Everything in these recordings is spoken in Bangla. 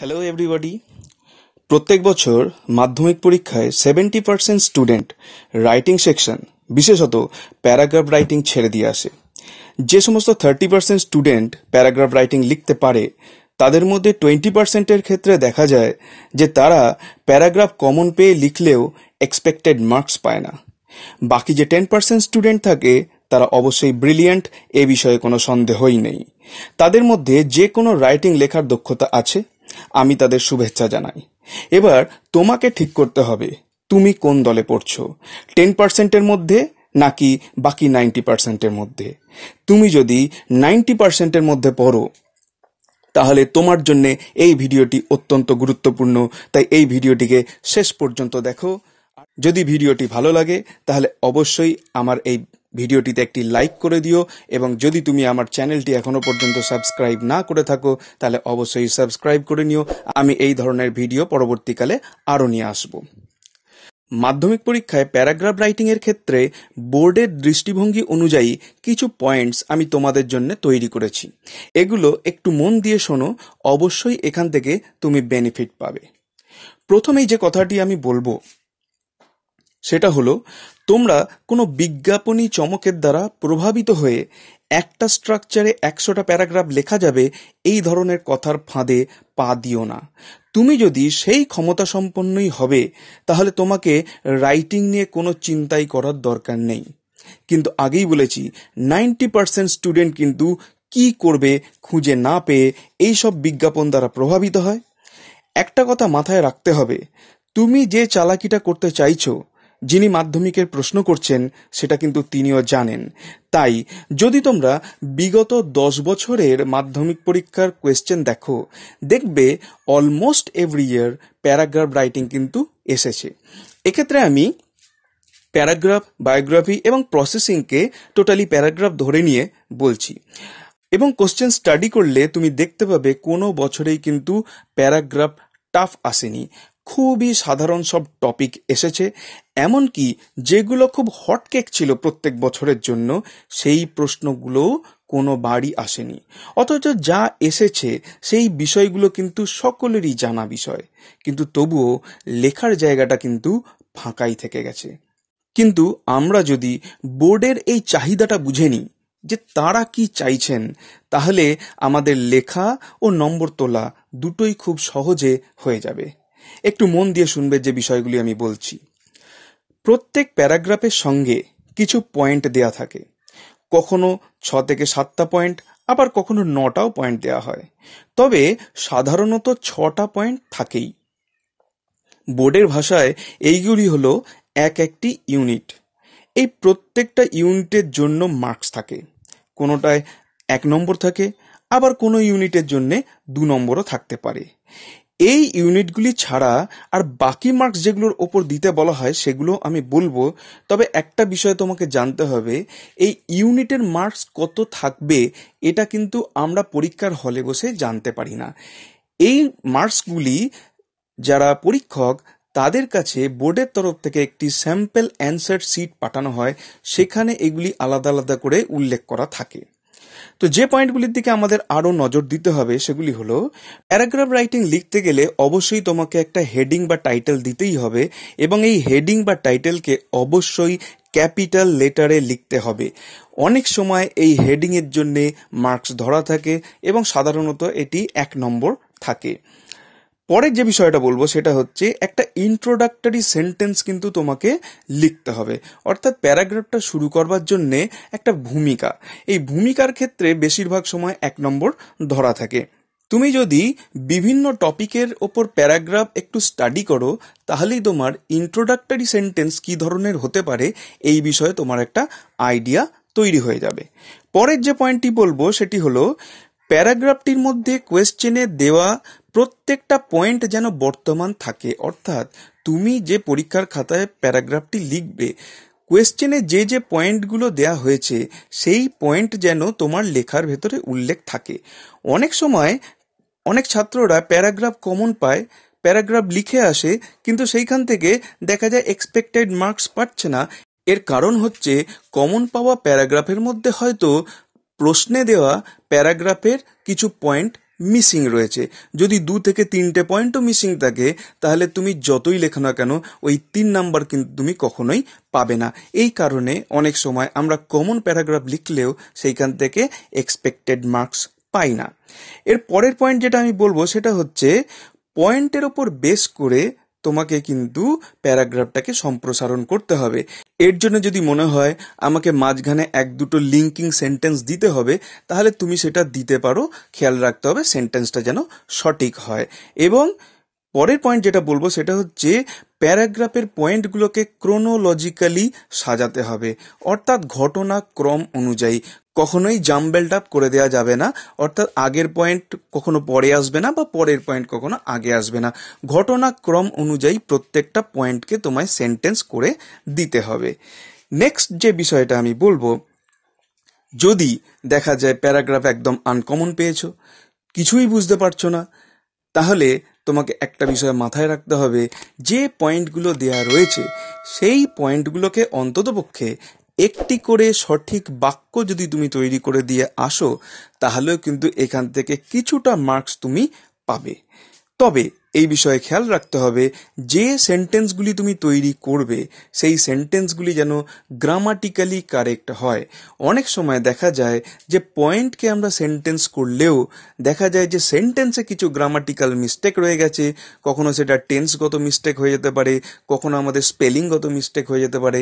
হ্যালো এভরিবডি প্রত্যেক বছর মাধ্যমিক পরীক্ষায় seventy percent student writing section বিশেষত প্যারাগ্রাফ রাইটিং ছেড়ে দিয়ে আসে যে সমস্ত thirty percent student paragraph writing লিখতে পারে তাদের মধ্যে টোয়েন্টি পার্সেন্টের ক্ষেত্রে দেখা যায় যে তারা প্যারাগ্রাফ কমন পেয়ে লিখলেও এক্সপেক্টেড মার্কস পায় না বাকি যে টেন পার্সেন্ট স্টুডেন্ট থাকে তারা অবশ্যই ব্রিলিয়েন্ট এ বিষয়ে কোনো সন্দেহই নেই তাদের মধ্যে যে কোনো রাইটিং লেখার দক্ষতা আছে আমি তাদের শুভেচ্ছা জানাই এবার তোমাকে ঠিক করতে হবে তুমি কোন দলে পড়ছো টেন পার্সেন্টের মধ্যে নাকি বাকি নাইনটি পার্সেন্টের মধ্যে তুমি যদি নাইনটি পার্সেন্টের মধ্যে পড়ো তাহলে তোমার জন্য এই ভিডিওটি অত্যন্ত গুরুত্বপূর্ণ তাই এই ভিডিওটিকে শেষ পর্যন্ত দেখো যদি ভিডিওটি ভালো লাগে তাহলে অবশ্যই আমার এই ভিডিওটিতে একটি লাইক করে দিও এবং যদি তুমি আমার চ্যানেলটি এখনও পর্যন্ত সাবস্ক্রাইব না করে থাকো তাহলে অবশ্যই সাবস্ক্রাইব করে নিও আমি এই ধরনের ভিডিও পরবর্তীকালে আরও নিয়ে আসব মাধ্যমিক পরীক্ষায় প্যারাগ্রাফ রাইটিংয়ের ক্ষেত্রে বোর্ডের দৃষ্টিভঙ্গি অনুযায়ী কিছু পয়েন্টস আমি তোমাদের জন্য তৈরি করেছি এগুলো একটু মন দিয়ে শোনো অবশ্যই এখান থেকে তুমি বেনিফিট পাবে প্রথমেই যে কথাটি আমি বলবো সেটা হলো তোমরা কোনো বিজ্ঞাপনী চমকের দ্বারা প্রভাবিত হয়ে একটা স্ট্রাকচারে একশোটা প্যারাগ্রাফ লেখা যাবে এই ধরনের কথার ফাঁদে পা দিও না তুমি যদি সেই ক্ষমতা সম্পন্নই হবে তাহলে তোমাকে রাইটিং নিয়ে কোনো চিন্তাই করার দরকার নেই কিন্তু আগেই বলেছি নাইনটি পার্সেন্ট স্টুডেন্ট কিন্তু কি করবে খুঁজে না পেয়ে এই সব বিজ্ঞাপন দ্বারা প্রভাবিত হয় একটা কথা মাথায় রাখতে হবে তুমি যে চালাকিটা করতে চাইছো যিনি মাধ্যমিকের প্রশ্ন করছেন সেটা কিন্তু তিনিও জানেন তাই যদি তোমরা বিগত দশ বছরের মাধ্যমিক পরীক্ষার কোয়েশ্চেন দেখো দেখবে almost every year paragraph writing কিন্তু এসেছে এক্ষেত্রে আমি প্যারাগ্রাফ বায়োগ্রাফি এবং প্রসেসিংকে টোটালি প্যারাগ্রাফ ধরে নিয়ে বলছি এবং কোশ্চেন স্টাডি করলে তুমি দেখতে পাবে কোনো বছরেই কিন্তু প্যারাগ্রাফ টাফ আসেনি খুবই সাধারণ সব টপিক এসেছে এমনকি যেগুলো খুব হটকেক ছিল প্রত্যেক বছরের জন্য সেই প্রশ্নগুলো কোনো বাড়ি আসেনি অথচ যা এসেছে সেই বিষয়গুলো কিন্তু সকলেরই জানা বিষয় কিন্তু তবুও লেখার জায়গাটা কিন্তু ফাঁকাই থেকে গেছে কিন্তু আমরা যদি বোর্ডের এই চাহিদাটা বুঝে নিই যে তারা কি চাইছেন তাহলে আমাদের লেখা ও নম্বর তোলা দুটোই খুব সহজে হয়ে যাবে একটু মন দিয়ে শুনবে যে বিষয়গুলি আমি বলছি প্রত্যেক প্যারাগ্রাফের সঙ্গে কিছু পয়েন্ট দেয়া থাকে কখনো ছ থেকে সাতটা পয়েন্ট আবার কখনো নটাও পয়েন্ট দেয়া হয় তবে সাধারণত ছটা পয়েন্ট থাকেই বোর্ডের ভাষায় এইগুলি হল এক একটি ইউনিট এই প্রত্যেকটা ইউনিটের জন্য মার্কস থাকে কোনোটায় এক নম্বর থাকে আবার কোনো ইউনিটের জন্যে দু নম্বরও থাকতে পারে এই ইউনিটগুলি ছাড়া আর বাকি মার্কস যেগুলোর ওপর দিতে বলা হয় সেগুলো আমি বলবো তবে একটা বিষয় তোমাকে জানতে হবে এই ইউনিটের মার্কস কত থাকবে এটা কিন্তু আমরা পরীক্ষার হলে বসে জানতে পারি না এই মার্কসগুলি যারা পরীক্ষক তাদের কাছে বোর্ডের তরফ থেকে একটি স্যাম্পল অ্যান্সার শিট পাঠানো হয় সেখানে এগুলি আলাদা আলাদা করে উল্লেখ করা থাকে তো যে পয়েন্টগুলির দিকে আমাদের আরও নজর দিতে হবে সেগুলি হলো প্যারাগ্রাফ রাইটিং লিখতে গেলে অবশ্যই তোমাকে একটা হেডিং বা টাইটেল দিতেই হবে এবং এই হেডিং বা টাইটেলকে অবশ্যই ক্যাপিটাল লেটারে লিখতে হবে অনেক সময় এই হেডিংয়ের জন্যে মার্কস ধরা থাকে এবং সাধারণত এটি এক নম্বর থাকে পরের যে বিষয়টা বলবো সেটা হচ্ছে একটা ইন্ট্রোডাক্টরি সেন্টেন্স কিন্তু তোমাকে লিখতে হবে অর্থাৎ প্যারাগ্রাফটা শুরু করবার জন্যে একটা ভূমিকা এই ভূমিকার ক্ষেত্রে বেশিরভাগ সময় এক নম্বর ধরা থাকে তুমি যদি বিভিন্ন টপিকের ওপর প্যারাগ্রাফ একটু স্টাডি করো তাহলেই তোমার ইন্ট্রোডাক্টরি সেন্টেন্স কি ধরনের হতে পারে এই বিষয়ে তোমার একটা আইডিয়া তৈরি হয়ে যাবে পরের যে পয়েন্টটি বলবো সেটি হলো প্যারাগ্রাফটির মধ্যে কোয়েশ্চেনে দেওয়া প্রত্যেকটা পয়েন্ট যেন বর্তমান থাকে অর্থাৎ তুমি যে পরীক্ষার খাতায় প্যারাগ্রাফটি লিখবে কোয়েশ্চেনে যে যে পয়েন্টগুলো দেয়া হয়েছে সেই পয়েন্ট যেন তোমার লেখার ভেতরে উল্লেখ থাকে অনেক সময় অনেক ছাত্ররা প্যারাগ্রাফ কমন পায় প্যারাগ্রাফ লিখে আসে কিন্তু সেইখান থেকে দেখা যায় এক্সপেক্টেড মার্কস পাচ্ছে না এর কারণ হচ্ছে কমন পাওয়া প্যারাগ্রাফের মধ্যে হয়তো প্রশ্নে দেওয়া প্যারাগ্রাফের কিছু পয়েন্ট মিসিং রয়েছে যদি দু থেকে তিনটে পয়েন্টও মিসিং থাকে তাহলে তুমি যতই লেখো না কেন ওই তিন নাম্বার কিন্তু তুমি কখনোই পাবে না এই কারণে অনেক সময় আমরা কমন প্যারাগ্রাফ লিখলেও সেইখান থেকে এক্সপেক্টেড মার্কস পাই না এর পরের পয়েন্ট যেটা আমি বলবো সেটা হচ্ছে পয়েন্টের ওপর বেস করে তোমাকে কিন্তু প্যারাগ্রাফটাকে সম্প্রসারণ করতে হবে এর জন্য যদি মনে হয় আমাকে মাঝখানে এক দুটো লিঙ্কিং সেন্টেন্স দিতে হবে তাহলে তুমি সেটা দিতে পারো খেয়াল রাখতে হবে সেন্টেন্সটা যেন সঠিক হয় এবং পরের পয়েন্ট যেটা বলবো সেটা হচ্ছে প্যারাগ্রাফের পয়েন্টগুলোকে ক্রোনোলজিক্যালি সাজাতে হবে অর্থাৎ ঘটনা ক্রম অনুযায়ী কখনোই জাম্বেলড আপ করে দেওয়া যাবে না অর্থাৎ আগের পয়েন্ট কখনো পরে আসবে না বা পরের পয়েন্ট কখনো আগে আসবে না ঘটনা ক্রম অনুযায়ী প্রত্যেকটা পয়েন্টকে তোমায় সেন্টেন্স করে দিতে হবে নেক্সট যে বিষয়টা আমি বলবো যদি দেখা যায় প্যারাগ্রাফ একদম আনকমন পেয়েছো কিছুই বুঝতে পারছো না তাহলে তোমাকে একটা বিষয় মাথায় রাখতে হবে যে পয়েন্টগুলো দেয়া রয়েছে সেই পয়েন্টগুলোকে অন্ততপক্ষে একটি করে সঠিক বাক্য যদি তুমি তৈরি করে দিয়ে আসো তাহলেও কিন্তু এখান থেকে কিছুটা মার্কস তুমি পাবে তবে এই বিষয়ে খেয়াল রাখতে হবে যে সেন্টেন্সগুলি তুমি তৈরি করবে সেই সেন্টেন্সগুলি যেন গ্রামাটিক্যালি কারেক্ট হয় অনেক সময় দেখা যায় যে পয়েন্টকে আমরা সেন্টেন্স করলেও দেখা যায় যে সেন্টেন্সে কিছু গ্রামাটিক্যাল মিস্টেক রয়ে গেছে কখনো সেটা টেন্সগত মিস্টেক হয়ে যেতে পারে কখনো আমাদের স্পেলিংগত মিস্টেক হয়ে যেতে পারে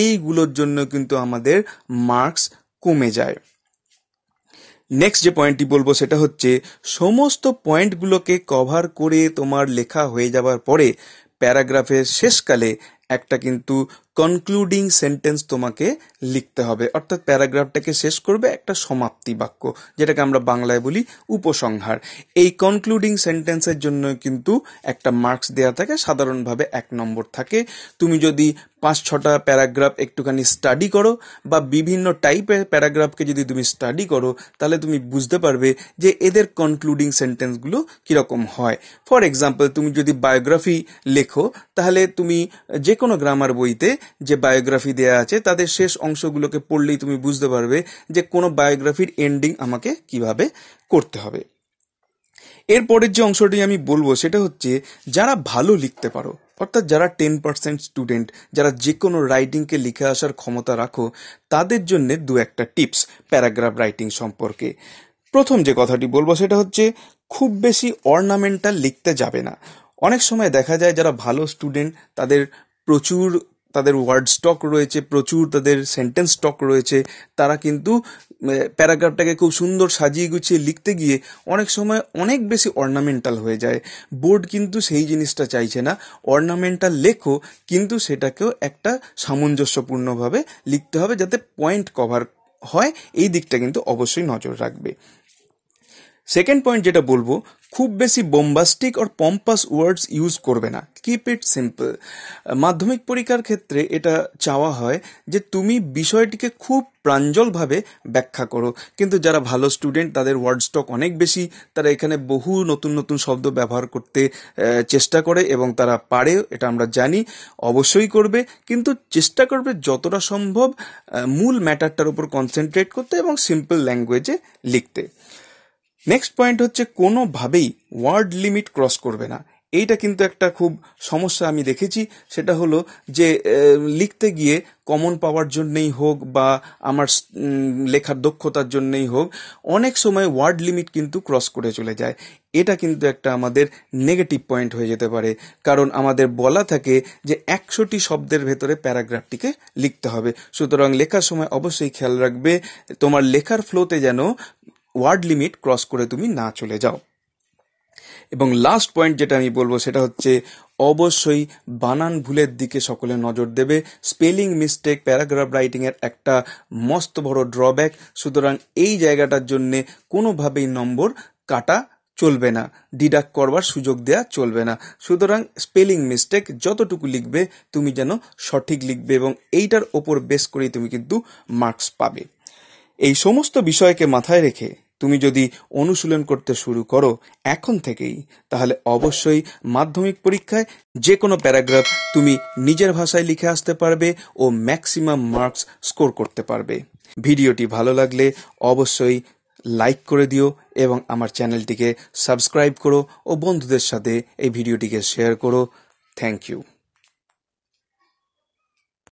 এইগুলোর জন্য কিন্তু আমাদের মার্কস কমে যায় নেক্সট যে পয়েন্টটি বলবো সেটা হচ্ছে সমস্ত পয়েন্টগুলোকে কভার করে তোমার লেখা হয়ে যাবার পরে প্যারাগ্রাফের শেষকালে একটা কিন্তু কনক্লুডিং সেন্টেন্স তোমাকে লিখতে হবে অর্থাৎ প্যারাগ্রাফটাকে শেষ করবে একটা সমাপ্তি বাক্য যেটাকে আমরা বাংলায় বলি উপসংহার এই কনক্লুডিং সেন্টেন্সের জন্য কিন্তু একটা মার্কস দেওয়া থাকে সাধারণভাবে এক নম্বর থাকে তুমি যদি পাঁচ ছটা প্যারাগ্রাফ একটুখানি স্টাডি করো বা বিভিন্ন টাইপের প্যারাগ্রাফকে যদি তুমি স্টাডি করো তাহলে তুমি বুঝতে পারবে যে এদের কনক্লুডিং সেন্টেন্সগুলো কীরকম হয় ফর এক্সাম্পল তুমি যদি বায়োগ্রাফি লেখো তাহলে তুমি যে কোনো গ্রামার বইতে যে বায়োগ্রাফি দেয়া আছে তাদের শেষ অংশগুলোকে পড়লেই তুমি বুঝতে পারবে যে কোনো বায়োগ্রাফির এন্ডিং আমাকে কিভাবে করতে হবে এরপরের যে অংশটি আমি বলবো সেটা হচ্ছে যারা ভালো লিখতে পারো অর্থাৎ যারা টেন পার্সেন্ট স্টুডেন্ট যারা যে কোনো রাইটিংকে লিখে আসার ক্ষমতা রাখো তাদের জন্য দু একটা টিপস প্যারাগ্রাফ রাইটিং সম্পর্কে প্রথম যে কথাটি বলবো সেটা হচ্ছে খুব বেশি অর্নামেন্টাল লিখতে যাবে না অনেক সময় দেখা যায় যারা ভালো স্টুডেন্ট তাদের প্রচুর তাদের ওয়ার্ড স্টক রয়েছে প্রচুর তাদের সেন্টেন্স স্টক রয়েছে তারা কিন্তু প্যারাগ্রাফটাকে খুব সুন্দর সাজিয়ে গুছিয়ে লিখতে গিয়ে অনেক সময় অনেক বেশি অর্নামেন্টাল হয়ে যায় বোর্ড কিন্তু সেই জিনিসটা চাইছে না অর্নামেন্টাল লেখো কিন্তু সেটাকেও একটা সামঞ্জস্যপূর্ণভাবে লিখতে হবে যাতে পয়েন্ট কভার হয় এই দিকটা কিন্তু অবশ্যই নজর রাখবে সেকেন্ড পয়েন্ট যেটা বলবো খুব বেশি bombastic or pompous words use করবে না কিপ ইট সিম্পল মাধ্যমিক পরীক্ষার ক্ষেত্রে এটা চাওয়া হয় যে তুমি বিষয়টিকে খুব প্রাঞ্জলভাবে ব্যাখ্যা করো কিন্তু যারা ভালো স্টুডেন্ট তাদের ওয়ার্ড স্টক অনেক বেশি তারা এখানে বহু নতুন নতুন শব্দ ব্যবহার করতে চেষ্টা করে এবং তারা পারে এটা আমরা জানি অবশ্যই করবে কিন্তু চেষ্টা করবে যতটা সম্ভব মূল ম্যাটারটার উপর কনসেন্ট্রেট করতে এবং সিম্পল ল্যাঙ্গুয়েজে লিখতে নেক্সট পয়েন্ট হচ্ছে কোনোভাবেই ওয়ার্ড লিমিট ক্রস করবে না এইটা কিন্তু একটা খুব সমস্যা আমি দেখেছি সেটা হলো যে লিখতে গিয়ে কমন পাওয়ার জন্যেই হোক বা আমার লেখার দক্ষতার জন্যেই হোক অনেক সময় ওয়ার্ড লিমিট কিন্তু ক্রস করে চলে যায় এটা কিন্তু একটা আমাদের নেগেটিভ পয়েন্ট হয়ে যেতে পারে কারণ আমাদের বলা থাকে যে একশোটি শব্দের ভেতরে প্যারাগ্রাফটিকে লিখতে হবে সুতরাং লেখার সময় অবশ্যই খেয়াল রাখবে তোমার লেখার ফ্লোতে যেন ওয়ার্ড লিমিট ক্রস করে তুমি না চলে যাও এবং লাস্ট পয়েন্ট যেটা আমি বলবো সেটা হচ্ছে অবশ্যই বানান ভুলের দিকে সকলে নজর দেবে স্পেলিং মিস্টেক প্যারাগ্রাফ রাইটিংয়ের একটা মস্ত বড় ড্রব্যাক সুতরাং এই জায়গাটার জন্যে কোনোভাবেই নম্বর কাটা চলবে না ডিডাক্ট করবার সুযোগ দেয়া চলবে না সুতরাং স্পেলিং মিস্টেক যতটুকু লিখবে তুমি যেন সঠিক লিখবে এবং এইটার ওপর বেশ করেই তুমি কিন্তু মার্কস পাবে এই সমস্ত বিষয়কে মাথায় রেখে তুমি যদি অনুশীলন করতে শুরু করো এখন থেকেই তাহলে অবশ্যই মাধ্যমিক পরীক্ষায় যে কোনো প্যারাগ্রাফ তুমি নিজের ভাষায় লিখে আসতে পারবে ও ম্যাক্সিমাম মার্কস স্কোর করতে পারবে ভিডিওটি ভালো লাগলে অবশ্যই লাইক করে দিও এবং আমার চ্যানেলটিকে সাবস্ক্রাইব করো ও বন্ধুদের সাথে এই ভিডিওটিকে শেয়ার করো থ্যাংক ইউ